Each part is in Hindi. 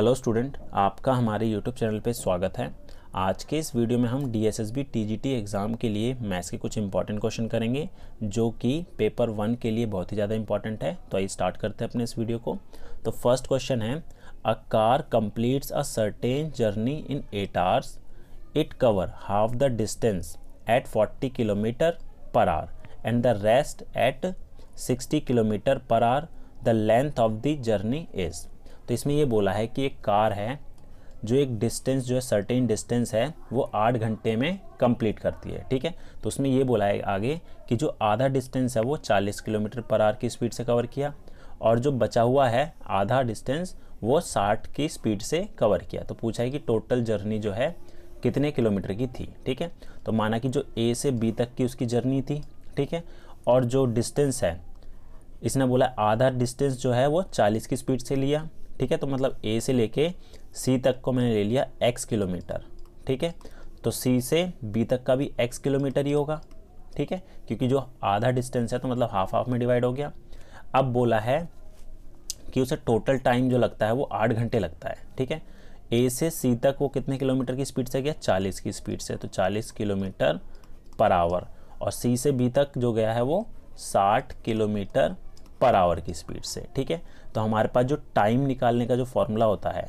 हेलो स्टूडेंट आपका हमारे यूट्यूब चैनल पे स्वागत है आज के इस वीडियो में हम D S S B T G T exam के लिए मैथ्स के कुछ इंपॉर्टेंट क्वेश्चन करेंगे जो कि पेपर वन के लिए बहुत ही ज़्यादा इंपॉर्टेंट है तो आइए स्टार्ट करते हैं अपने इस वीडियो को तो फर्स्ट क्वेश्चन है a car completes a certain journey in eight hours it cover half the distance at forty kilometre per hour and the rest at sixty kilometre per hour the length of the journey is तो इसमें ये बोला है कि एक कार है जो एक डिस्टेंस जो है सर्टेन डिस्टेंस है वो आठ घंटे में कंप्लीट करती है ठीक है तो उसमें ये बोला है आगे कि जो आधा डिस्टेंस है वो चालीस किलोमीटर पर आर की स्पीड से कवर किया और जो बचा हुआ है आधा डिस्टेंस वो साठ की स्पीड से कवर किया तो पूछा है कि टोटल जर्नी जो है कितने किलोमीटर की थी ठीक है तो माना कि जो ए से बी तक की उसकी जर्नी थी ठीक है और जो डिस्टेंस है इसने बोला आधा डिस्टेंस जो है वो चालीस की स्पीड से लिया ठीक है तो मतलब ए से लेके सी तक को मैंने ले लिया एक्स किलोमीटर ठीक है तो सी से बी तक का भी एक्स किलोमीटर ही होगा ठीक है क्योंकि जो आधा डिस्टेंस है तो मतलब हाफ हाफ में डिवाइड हो गया अब बोला है कि उसे टोटल टाइम जो लगता है वो आठ घंटे लगता है ठीक है ए से सी तक वो कितने किलोमीटर की स्पीड से गया चालीस की स्पीड से तो चालीस किलोमीटर पर आवर और सी से बी तक जो गया है वो साठ किलोमीटर पर आवर की स्पीड से ठीक है तो हमारे पास जो टाइम निकालने का जो फॉर्मूला होता है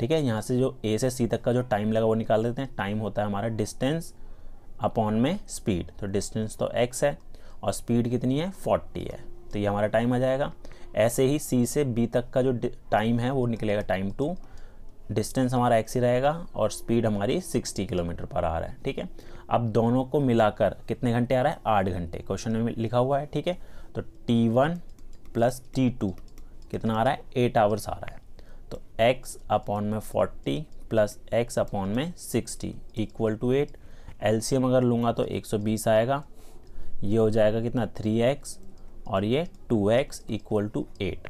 ठीक है यहाँ से जो ए से सी तक का जो टाइम लगा वो निकाल देते हैं टाइम होता है हमारा डिस्टेंस अपॉन में स्पीड तो डिस्टेंस तो एक्स है और स्पीड कितनी है फोर्टी है तो ये हमारा टाइम आ जाएगा ऐसे ही सी से बी तक का जो टाइम है वो निकलेगा टाइम टू डिस्टेंस हमारा एक्स ही रहेगा और स्पीड हमारी 60 किलोमीटर पर आ रहा है ठीक है अब दोनों को मिलाकर कितने घंटे आ रहा है आठ घंटे क्वेश्चन में लिखा हुआ है ठीक है तो T one plus T two कितना आ रहा है एट आवर्स आ रहा है तो x अपॉन में फोर्टी प्लस एक्स अपॉन में sixty equal to eight L अगर लूँगा तो एक सौ बीस आएगा ये हो जाएगा कितना थ्री एक्स और ये two x equal to eight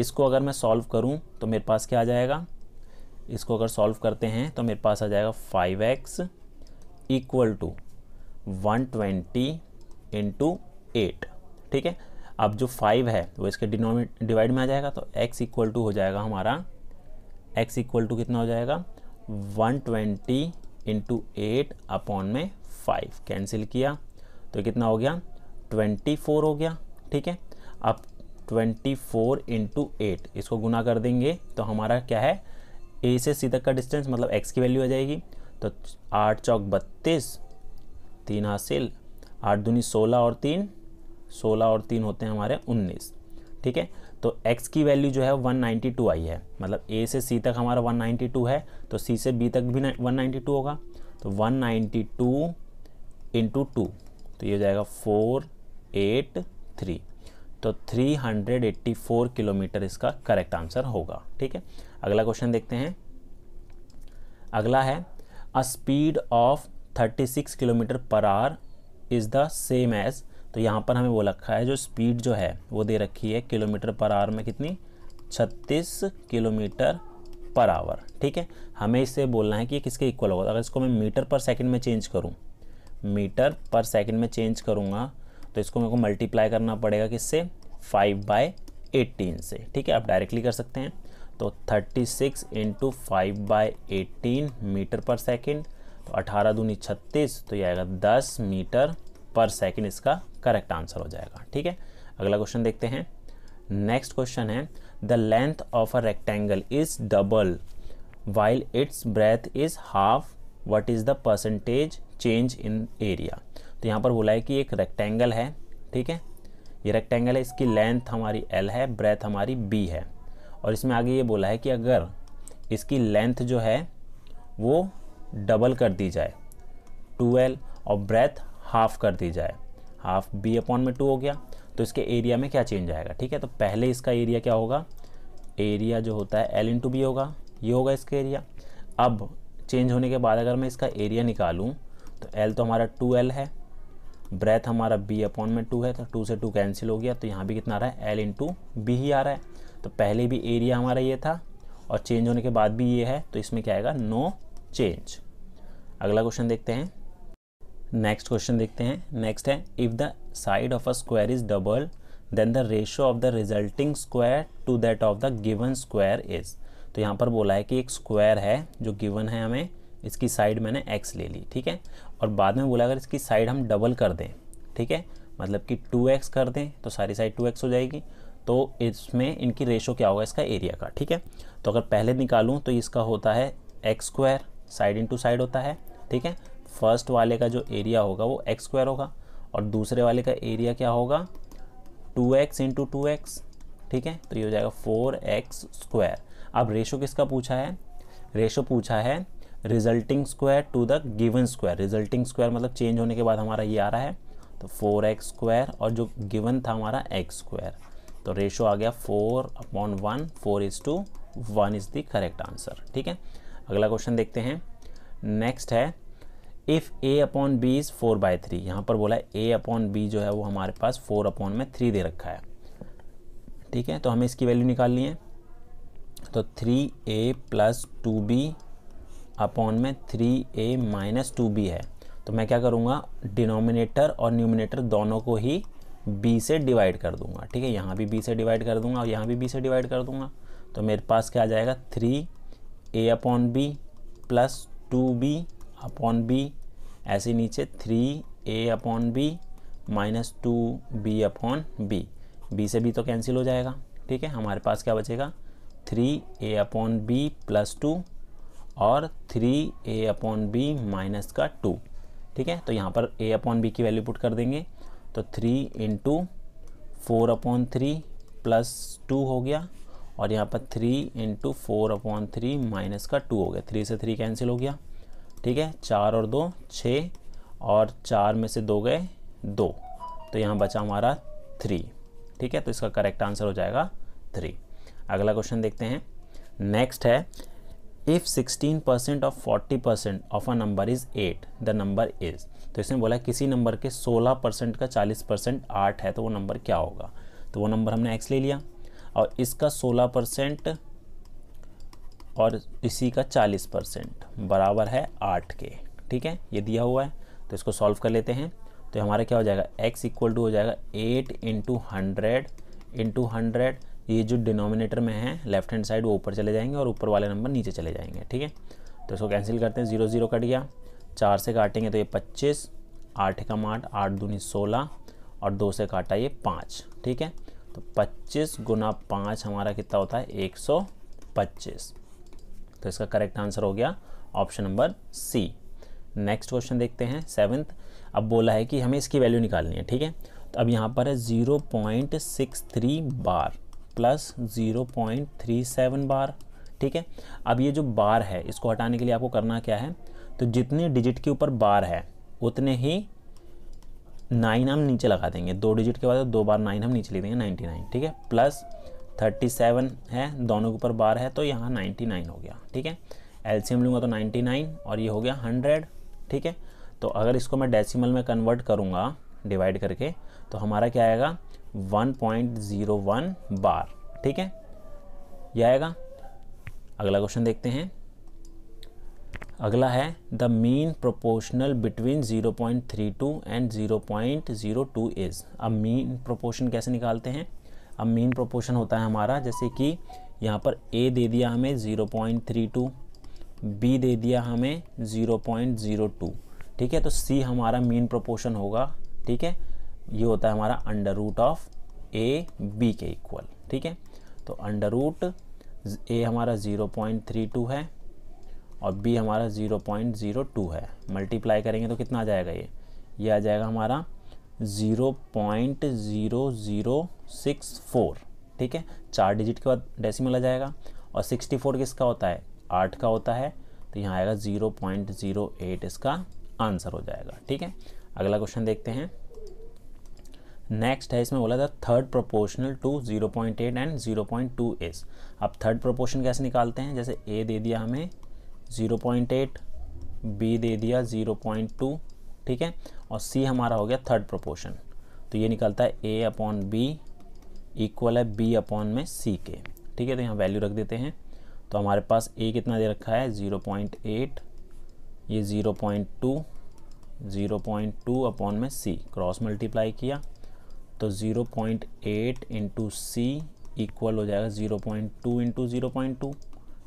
इसको अगर मैं सॉल्व करूँ तो मेरे पास क्या आ जाएगा इसको अगर सॉल्व करते हैं तो मेरे पास आ जाएगा five x equal to one twenty eight ठीक है अब जो फाइव है वो इसके डिनोमिनेट डिवाइड में आ जाएगा तो एक्स इक्वल टू हो जाएगा हमारा एक्स इक्वल टू कितना हो जाएगा one twenty into eight upon में फाइव कैंसिल किया तो कितना हो गया ट्वेंटी फोर हो गया ठीक है अब ट्वेंटी फोर इंटू एट इसको गुना कर देंगे तो हमारा क्या है ए से सी तक का डिस्टेंस मतलब एक्स की वैल्यू आ जाएगी तो आठ चौक बत्तीस तीन हासिल आठ दूनी सोलह और तीन सोलह और तीन होते हैं हमारे उन्नीस ठीक है तो x की वैल्यू जो है 192 आई है मतलब a से c तक हमारा 192 है तो c से b तक भी 192 होगा तो 192 नाइन्टी इंटू टू तो ये हो जाएगा फोर एट थ्री तो 384 किलोमीटर इसका करेक्ट आंसर होगा ठीक है अगला क्वेश्चन देखते हैं अगला है a speed of 36 kilometre per hour is the same as तो यहाँ पर हमें वो रखा है जो स्पीड जो है वो दे रखी है किलोमीटर पर आवर में कितनी छत्तीस किलोमीटर पर आवर ठीक है हमें इससे बोलना है कि किसके इक्वल होगा अगर इसको मैं मीटर पर सेकंड में चेंज करूँ मीटर पर सेकंड में चेंज करूँगा तो इसको मेरे को मल्टीप्लाई करना पड़ेगा किससे फाइव बाय एटीन से ठीक है आप डायरेक्टली कर सकते हैं तो thirty six into five by eighteen metre per second तो अठारह दूनी छत्तीस तो ये आएगा दस मीटर पर सेकेंड इसका करेक्ट आंसर हो जाएगा ठीक है अगला क्वेश्चन देखते हैं नेक्स्ट क्वेश्चन है the length of a rectangle is double while its breadth is half what is the percentage change in area तो यहाँ पर बोला है कि एक रेक्टेंगल है ठीक है ये रेक्टेंगल है इसकी लेंथ हमारी एल है ब्रेथ हमारी बी है और इसमें आगे ये बोला है कि अगर इसकी लेंथ जो है वो डबल कर दी जाए टू एल और ब्रेथ हाफ कर दी जाए हाफ बी अपॉन में टू हो गया तो इसके एरिया में क्या चेंज आएगा ठीक है तो पहले इसका एरिया क्या होगा एरिया जो होता है एल इन टू बी होगा ये होगा इसका एरिया अब चेंज होने के बाद अगर मैं इसका एरिया निकालूँ तो एल तो हमारा टू एल है ब्रेथ हमारा बी अपॉन में टू है तो टू से टू कैंसिल हो गया तो यहाँ भी कितना आ रहा है एल इन टू बी ही आ रहा है तो पहले भी एरिया हमारा ये था और चेंज होने के बाद भी ये है तो इसमें क्या आएगा नो चेंज अगला क्वेश्चन देखते हैं नेक्स्ट क्वेश्चन देखते हैं नेक्स्ट है if the side of a square is double then the ratio of the resulting square to that of the given square is तो यहाँ पर बोला है कि एक स्क्वायर है जो गिवन है हमें इसकी साइड मैंने एक्स ले ली ठीक है और बाद में बोला अगर इसकी साइड हम डबल कर दें ठीक है मतलब कि टू एक्स कर दें तो सारी साइड टू एक्स हो जाएगी तो इसमें इनकी रेशो क्या होगा इसका एरिया का ठीक है तो अगर पहले निकालूँ तो इसका होता है x square side in side होता है ठीक है फर्स्ट वाले का जो एरिया होगा वो एक्स स्क्वायर होगा और दूसरे वाले का एरिया क्या होगा two x into two x ठीक है तो ये हो जाएगा फोर एक्स स्क्वायर अब रेशो किसका पूछा है रेशो पूछा है resulting square to the given square resulting square मतलब चेंज होने के बाद हमारा ये आ रहा है तो फोर एक्स स्क्वायर और जो गिवन था हमारा एक्स स्क्वायर तो रेशो आ गया four upon one four is two one is the correct answer ठीक है अगला क्वेश्चन देखते हैं नेक्स्ट है if A upon B is four by three यहाँ पर बोला है ए अपॉन बी जो है वो हमारे पास फोर अपॉन में थ्री दे रखा है ठीक है तो हमें इसकी वैल्यू निकालनी है तो three A plus two B upon में three A minus two B है तो मैं क्या करूँगा डिनोमिनेटर और न्यूमिनेटर दोनों को ही बी से डिवाइड कर दूंगा ठीक है यहाँ भी बी से डिवाइड कर दूंगा और यहाँ भी बी से डिवाइड कर दूंगा तो मेरे पास क्या आ जाएगा three A upon B plus two B upon B ऐसे नीचे three A upon B minus two B upon B B से बी तो कैंसिल हो जाएगा ठीक है हमारे पास क्या बचेगा three A upon B plus two और three A upon B minus का टू ठीक है तो यहाँ पर ए अपॉन बी की वैल्यू पुट कर देंगे तो three into four upon three plus two हो गया और यहाँ पर three into four upon three minus का टू हो गया थ्री से थ्री कैंसिल हो गया ठीक है चार और दो छः और चार में से दो गए दो तो यहाँ बचा हमारा थ्री ठीक है तो इसका करेक्ट आंसर हो जाएगा थ्री अगला क्वेश्चन देखते हैं नेक्स्ट है if sixteen percent of forty percent of a number is eight the number is तो इसमें बोला किसी नंबर के सोलह परसेंट का चालीस परसेंट आठ है तो वो नंबर क्या होगा तो वो नंबर हमने एक्स ले लिया और इसका सोलह परसेंट और इसी का चालीस परसेंट बराबर है आठ के ठीक है ये दिया हुआ है तो इसको सॉल्व कर लेते हैं तो हमारा क्या हो जाएगा x इक्वल टू हो जाएगा eight into hundred into hundred ये जो डिनोमिनेटर में है लेफ्ट हैंड साइड वो ऊपर चले जाएंगे और ऊपर वाले नंबर नीचे चले जाएंगे ठीक है तो इसको कैंसिल करते हैं जीरो जीरो कट गया चार से काटेंगे तो ये पच्चीस आठ कम आठ आठ दूनी सोलह और दो से काटा ये पाँच ठीक है तो पच्चीस गुना पाँच हमारा कितना होता है एक सौ पच्चीस तो इसका करेक्ट आंसर हो गया option number C next question देखते हैं सेवन्थ अब बोला है कि हमें इसकी वैल्यू निकालनी है ठीक है तो अब यहाँ पर है zero point six three bar plus zero point three seven bar ठीक है अब ये जो बार है इसको हटाने के लिए आपको करना क्या है तो जितने डिजिट के ऊपर बार है उतने ही नाइन हम नीचे लगा देंगे दो डिजिट के बाद दो बार नाइन हम नीचे लिख देंगे नाइन्टी नाइन ठीक है प्लस थर्टी सेवन है दोनों के ऊपर बार है तो यहाँ नाइन्टी नाइन हो गया ठीक है एलसीएम लूँगा तो नाइन्टी नाइन और ये हो गया हंड्रेड ठीक है तो अगर इसको मैं डेसिमल में कन्वर्ट करूँगा डिवाइड करके तो हमारा क्या आएगा one point zero one bar ठीक है यह आएगा अगला क्वेश्चन देखते हैं अगला है the mean proportional between 0.32 and 0.02 is अब मीन प्रोपोर्शन कैसे निकालते हैं अब मीन प्रोपोर्शन होता है हमारा जैसे कि यहाँ पर ए दे दिया हमें zero point three two B दे दिया हमें ज़ीरो पॉइंट ज़ीरो टू ठीक है तो सी हमारा मीन प्रोपोर्शन होगा ठीक है ये होता है हमारा under root of A B के इक्वल ठीक है तो अंडर रूट ए हमारा ज़ीरो पॉइंट थ्री टू है और बी हमारा ज़ीरो पॉइंट ज़ीरो टू है मल्टीप्लाई करेंगे तो कितना आ जाएगा ये ये आ जाएगा हमारा zero point zero zero six four ठीक है चार डिजिट के बाद डेसिमल आ जाएगा और सिक्सटी फोर किसका होता है आठ का होता है तो यहाँ आएगा ज़ीरो पॉइंट ज़ीरो एट इसका आंसर हो जाएगा ठीक है अगला क्वेश्चन देखते हैं नेक्स्ट है इसमें बोला था third proportional to zero point eight and zero point two is अब थर्ड प्रोपोर्शन कैसे निकालते हैं जैसे ए दे दिया हमें जीरो पॉइंट एट बी दे दिया जीरो पॉइंट टू ठीक है और सी हमारा हो गया थर्ड प्रोपोर्शन तो ये निकलता है ए अपॉन बी इक्वल है बी अपॉन में सी के ठीक है तो यहाँ वैल्यू रख देते हैं तो हमारे पास ए कितना दे रखा है ज़ीरो पॉइंट एट ये zero point two zero point two upon में सी क्रॉस मल्टीप्लाई किया तो zero point eight into C equal हो जाएगा zero point two into zero point two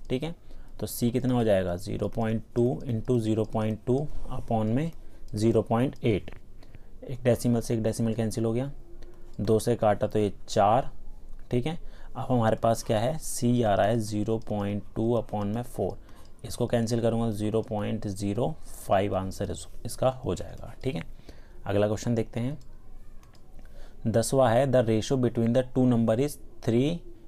ठीक है तो सी कितना हो जाएगा zero point two into zero point two upon में ज़ीरो पॉइंट एट एक डेसिमल से एक डेसिमल कैंसिल हो गया दो से काटा तो ये चार ठीक है अब हमारे पास क्या है सी आ रहा है ज़ीरो पॉइंट टू अपॉन में फोर इसको कैंसिल करूँगा zero point zero five answer इसका हो जाएगा ठीक है अगला क्वेश्चन देखते हैं दसवा है the ratio between the two number is three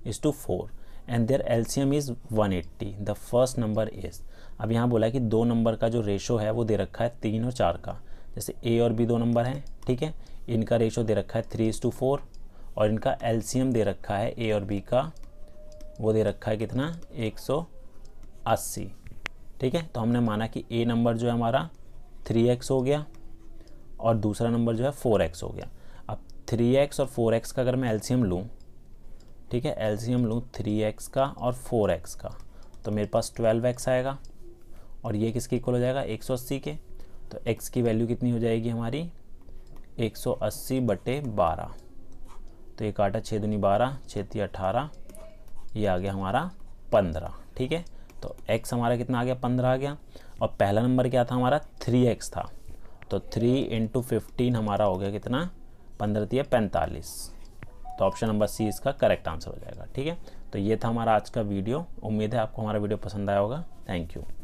is to four and their LCM is one eighty the first number is अब यहाँ बोला है कि दो नंबर का जो रेशो है वो दे रखा है तीन और चार का जैसे ए और बी दो नंबर हैं ठीक है इनका रेशो दे रखा है थ्री टू फोर और इनका एल्सीयम दे रखा है ए और बी का वो दे रखा है कितना एक सौ अस्सी ठीक है तो हमने माना कि ए नंबर जो है हमारा थ्री एक्स हो गया और दूसरा नंबर जो है फोर एक्स हो गया अब थ्री एक्स और फोर एक्स का अगर मैं एल्सीयम लूँ ठीक है एल्सीयम लूँ थ्री एक्स का और फोर एक्स का तो मेरे पास ट्वेल्व एक्स आएगा और ये किसके इक्वल हो जाएगा एक सौ अस्सी के तो एक्स की वैल्यू कितनी हो जाएगी हमारी एक सौ अस्सी बटे बारह तो एक आठा छः दूनी बारह छती अठारह ये आ गया हमारा पंद्रह ठीक है तो x हमारा कितना आ गया पंद्रह आ गया और पहला नंबर क्या था हमारा थ्री एक्स था तो थ्री इंटू फिफ्टीन हमारा हो गया कितना पंद्रह तीय पैंतालीस तो ऑप्शन नंबर सी इसका करेक्ट आंसर हो जाएगा ठीक है तो ये था हमारा आज का वीडियो उम्मीद है आपको हमारा वीडियो पसंद आया होगा थैंक यू